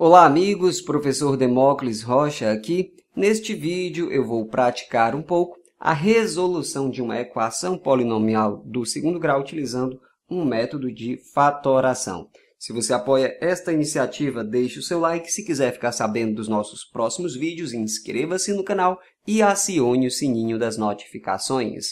Olá amigos, professor Demócles Rocha aqui. Neste vídeo eu vou praticar um pouco a resolução de uma equação polinomial do segundo grau utilizando um método de fatoração. Se você apoia esta iniciativa, deixe o seu like. Se quiser ficar sabendo dos nossos próximos vídeos, inscreva-se no canal e acione o sininho das notificações.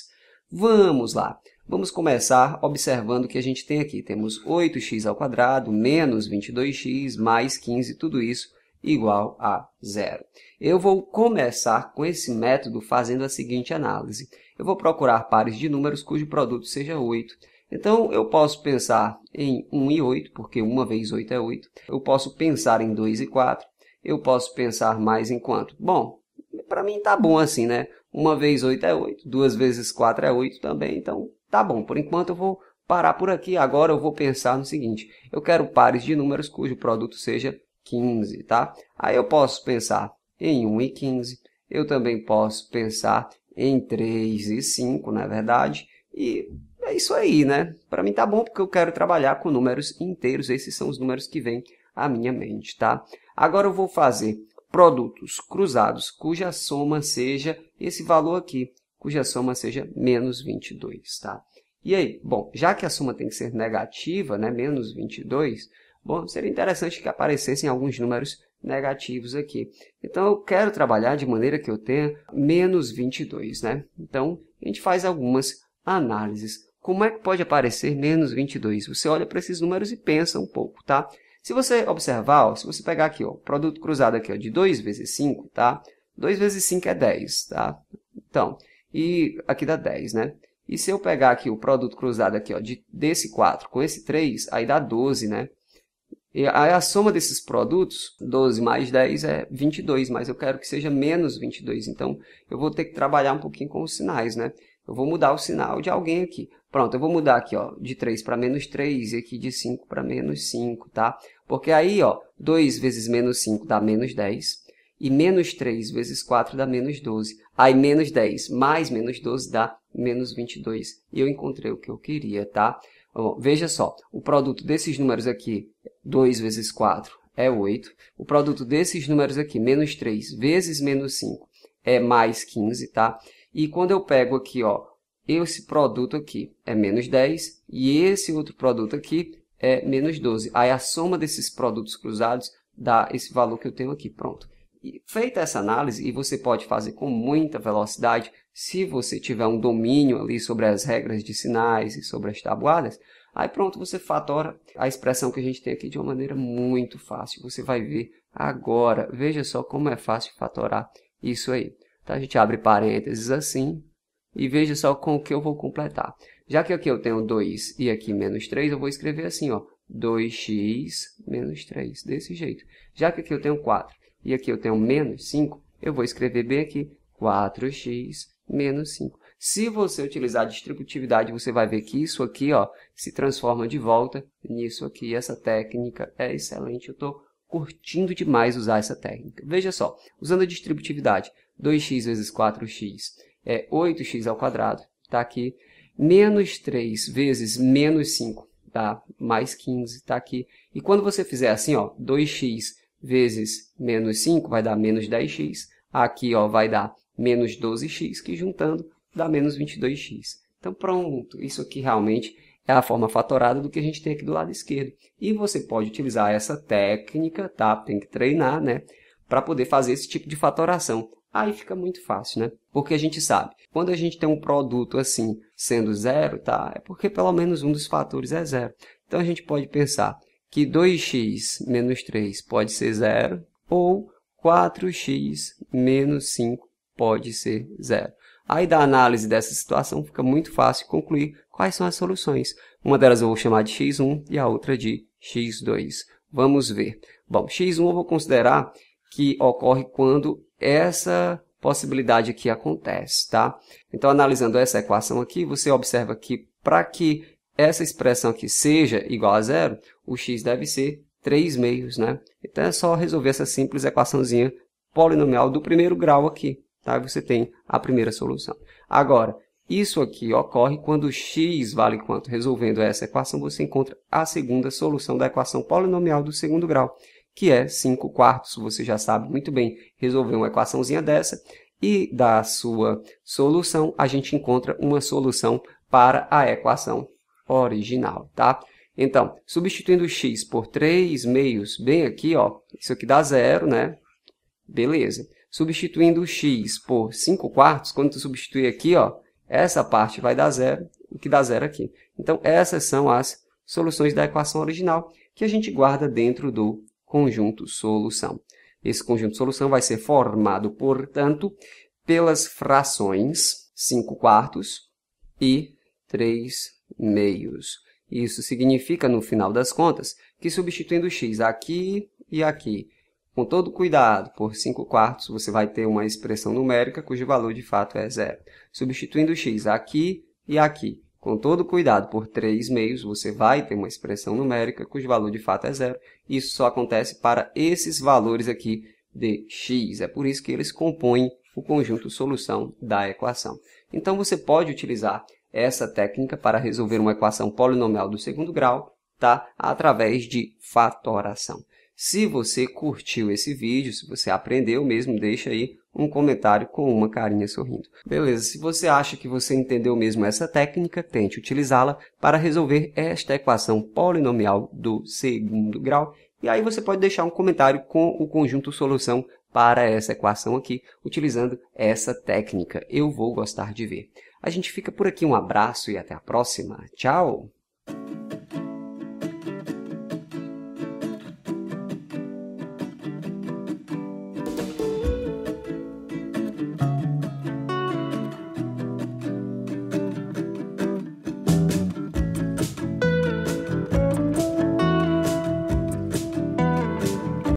Vamos lá! Vamos começar observando o que a gente tem aqui. Temos 8x menos 22x mais 15, tudo isso igual a zero. Eu vou começar com esse método fazendo a seguinte análise. Eu vou procurar pares de números cujo produto seja 8. Então, eu posso pensar em 1 e 8, porque 1 vezes 8 é 8. Eu posso pensar em 2 e 4. Eu posso pensar mais em quanto? Bom, para mim tá bom assim, né? Uma vez 8 é 8, duas vezes 4 é 8 também, então tá bom. Por enquanto eu vou parar por aqui. Agora eu vou pensar no seguinte, eu quero pares de números cujo produto seja 15, tá? Aí eu posso pensar em 1 e 15, eu também posso pensar em 3 e 5, na é verdade, e é isso aí, né? Para mim tá bom porque eu quero trabalhar com números inteiros, esses são os números que vêm à minha mente, tá? Agora eu vou fazer produtos cruzados cuja soma seja esse valor aqui, cuja soma seja menos 22, tá? E aí, bom, já que a soma tem que ser negativa, né, menos 22, bom, seria interessante que aparecessem alguns números negativos aqui. Então, eu quero trabalhar de maneira que eu tenha menos 22, né? Então, a gente faz algumas análises. Como é que pode aparecer menos 22? Você olha para esses números e pensa um pouco, tá? Se você observar, ó, se você pegar aqui, ó, produto cruzado aqui, ó, de 2 vezes 5, tá? 2 vezes 5 é 10, tá? Então, e aqui dá 10, né? E se eu pegar aqui o produto cruzado aqui, ó, de, desse 4 com esse 3, aí dá 12, né? E aí a soma desses produtos, 12 mais 10 é 22, mas eu quero que seja menos 22, então eu vou ter que trabalhar um pouquinho com os sinais, né? Eu vou mudar o sinal de alguém aqui. Pronto, eu vou mudar aqui, ó, de 3 para menos 3 e aqui de 5 para menos 5, tá? Porque aí, ó, 2 vezes menos 5 dá menos 10 e menos 3 vezes 4 dá menos 12. Aí, menos 10 mais menos 12 dá menos 22. E eu encontrei o que eu queria, tá? Bom, veja só, o produto desses números aqui, 2 vezes 4 é 8. O produto desses números aqui, menos 3 vezes menos 5, é mais 15, tá? E quando eu pego aqui, ó, esse produto aqui é menos 10 e esse outro produto aqui é menos 12. Aí a soma desses produtos cruzados dá esse valor que eu tenho aqui, pronto. E feita essa análise, e você pode fazer com muita velocidade, se você tiver um domínio ali sobre as regras de sinais e sobre as tabuadas, aí pronto, você fatora a expressão que a gente tem aqui de uma maneira muito fácil. Você vai ver agora, veja só como é fácil fatorar isso aí. Então a gente abre parênteses assim e veja só com o que eu vou completar. Já que aqui eu tenho 2 e aqui menos 3, eu vou escrever assim, ó. 2x menos 3, desse jeito. Já que aqui eu tenho 4 e aqui eu tenho menos 5, eu vou escrever bem aqui, 4x menos 5. Se você utilizar a distributividade, você vai ver que isso aqui ó, se transforma de volta nisso aqui. Essa técnica é excelente, eu estou curtindo demais usar essa técnica. Veja só, usando a distributividade 2x vezes 4x é 8x ao quadrado, está aqui, menos 3 vezes menos 5, tá? mais 15, está aqui. E quando você fizer assim, ó, 2x vezes menos 5 vai dar menos 10x, aqui ó, vai dar menos 12x, que juntando dá menos 22x. Então pronto, isso aqui realmente é a forma fatorada do que a gente tem aqui do lado esquerdo. E você pode utilizar essa técnica, tá? Tem que treinar, né? Para poder fazer esse tipo de fatoração. Aí fica muito fácil, né? Porque a gente sabe, quando a gente tem um produto assim sendo zero, tá? É porque pelo menos um dos fatores é zero. Então a gente pode pensar que 2x menos 3 pode ser zero ou 4x menos 5 pode ser zero. Aí da análise dessa situação fica muito fácil concluir quais são as soluções. Uma delas eu vou chamar de x1 e a outra de x2. Vamos ver. Bom, x1 eu vou considerar que ocorre quando essa possibilidade aqui acontece, tá? Então, analisando essa equação aqui, você observa que para que essa expressão aqui seja igual a zero, o x deve ser 3 meios, né? Então, é só resolver essa simples equaçãozinha polinomial do primeiro grau aqui. Tá? Você tem a primeira solução. Agora, isso aqui ocorre quando x vale quanto? Resolvendo essa equação, você encontra a segunda solução da equação polinomial do segundo grau, que é 5 quartos. Você já sabe muito bem resolver uma equaçãozinha dessa. E da sua solução, a gente encontra uma solução para a equação original. Tá? Então, substituindo x por 3 meios, bem aqui, ó, isso aqui dá zero, né? Beleza substituindo o x por 5 quartos, quando você substituir aqui, ó, essa parte vai dar zero, o que dá zero aqui. Então, essas são as soluções da equação original que a gente guarda dentro do conjunto solução. Esse conjunto solução vai ser formado, portanto, pelas frações 5 quartos e 3 meios. Isso significa, no final das contas, que substituindo x aqui e aqui com todo cuidado, por 5 quartos você vai ter uma expressão numérica cujo valor de fato é zero. Substituindo x aqui e aqui. Com todo cuidado, por 3 meios, você vai ter uma expressão numérica cujo valor de fato é zero. Isso só acontece para esses valores aqui de x. É por isso que eles compõem o conjunto solução da equação. Então, você pode utilizar essa técnica para resolver uma equação polinomial do segundo grau tá? através de fatoração. Se você curtiu esse vídeo, se você aprendeu mesmo, deixa aí um comentário com uma carinha sorrindo. Beleza, se você acha que você entendeu mesmo essa técnica, tente utilizá-la para resolver esta equação polinomial do segundo grau. E aí você pode deixar um comentário com o conjunto solução para essa equação aqui, utilizando essa técnica. Eu vou gostar de ver. A gente fica por aqui, um abraço e até a próxima. Tchau!